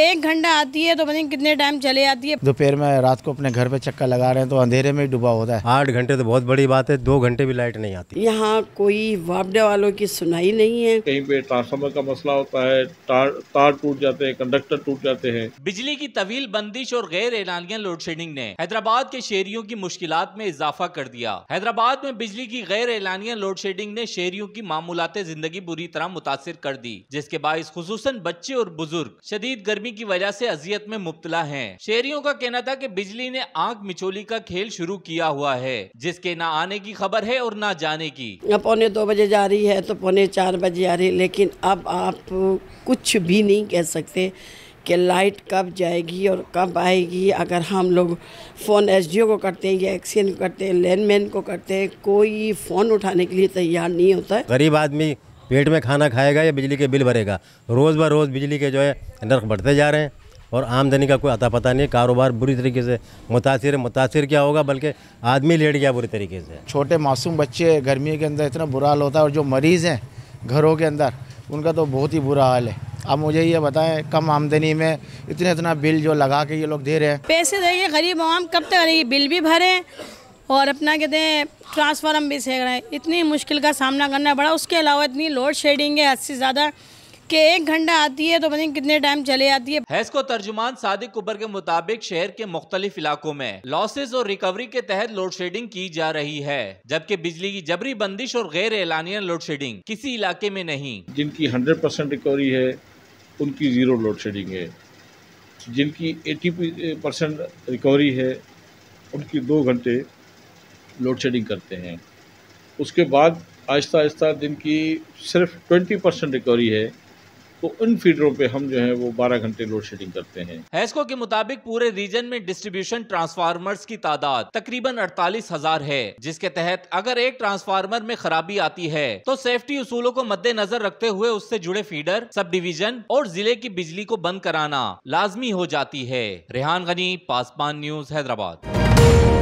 एक घंटा आती है तो पता कितने टाइम चले आती है दोपहर में रात को अपने घर पे चक्कर लगा रहे हैं तो अंधेरे में डूबा होता है आठ घंटे तो बहुत बड़ी बात है दो घंटे भी लाइट नहीं आती यहाँ कोई वापडे वालों की सुनाई नहीं है कहीं पे ट्रांसफार्मर का मसला होता है तार टूट जाते हैं कंडक्टर टूट जाते हैं बिजली की तवील बंदिश और गैर एलानिया लोड शेडिंग ने हैदराबाद के शहरियों की मुश्किल में इजाफा कर दिया हैदराबाद में बिजली की गैर एलानिया लोड शेडिंग ने शहरियों की मामूलाते जिंदगी बुरी तरह मुतासर कर दी जिसके बायस खसूस बच्चे और बुजुर्ग शदीद गर्मी गर्मी की वजह से अजियत में मुब्तला हैं। शेरियों का कहना था कि बिजली ने आंख मिचोली का खेल शुरू किया हुआ है जिसके ना आने की खबर है और न जाने की पौने दो बजे जा रही है तो पौने चार बजे आ रही है लेकिन अब आप कुछ भी नहीं कह सकते कि लाइट कब जाएगी और कब आएगी अगर हम लोग फ़ोन एसडीओ को करते हैं या एक्सीएन को करते हैं लैंडमैन को करते हैं कोई फ़ोन उठाने के लिए तैयार नहीं होता है गरीब आदमी पेट में खाना खाएगा या बिजली के बिल भरेगा रोज़ ब रोज़ बिजली के जो है नर्क बढ़ते जा रहे हैं और आमदनी का कोई अता पता नहीं कारोबार बुरी तरीके से मुतासर मुतासर क्या होगा बल्कि आदमी लेट गया बुरी तरीके से छोटे मासूम बच्चे गर्मी के अंदर इतना बुरा हाल होता है और जो मरीज़ हैं घरों के अंदर उनका तो बहुत ही बुरा हाल है अब मुझे ये बताएं कम आमदनी में इतना इतना बिल जो लगा के ये लोग दे रहे हैं पैसे देंगे गरीब आवाम कब तक बिल भी भरें और अपना कहते हैं ट्रांसफार्म भी सेक रहे हैं इतनी मुश्किल का सामना करना पड़ा उसके अलावा इतनी लोड शेडिंग है हद से ज़्यादा कि एक घंटा आती है तो पता नहीं कितने टाइम चले आती है को तर्जुमान सादिक कुबर के मुताबिक शहर के मुख्तलिफ इलाकों में लॉसेज और रिकवरी के तहत लोड शेडिंग की जा रही है जबकि बिजली की जबरी बंदिश और गैर एलानिया लोड शेडिंग किसी इलाके में नहीं जिनकी हंड्रेड परसेंट रिकवरी है उनकी जीरो लोड शेडिंग है जिनकी एटी परसेंट रिकवरी है उनकी दो घंटे लोड शेडिंग करते हैं उसके बाद आहिस्ता आहिस्ता दिन की सिर्फ ट्वेंटी परसेंट रिकवरी है तो उन फीडरों पे हम जो है वो 12 घंटे लोड शेडिंग करते हैं हैस्को के मुताबिक पूरे रीजन में डिस्ट्रीब्यूशन ट्रांसफार्मर्स की तादाद तकरीबन अड़तालीस हजार है जिसके तहत अगर एक ट्रांसफार्मर में खराबी आती है तो सेफ्टी उसूलों को मद्देनजर रखते हुए उससे जुड़े फीडर सब डिवीजन और जिले की बिजली को बंद कराना लाजमी हो जाती है रेहान गनी पासवान न्यूज हैदराबाद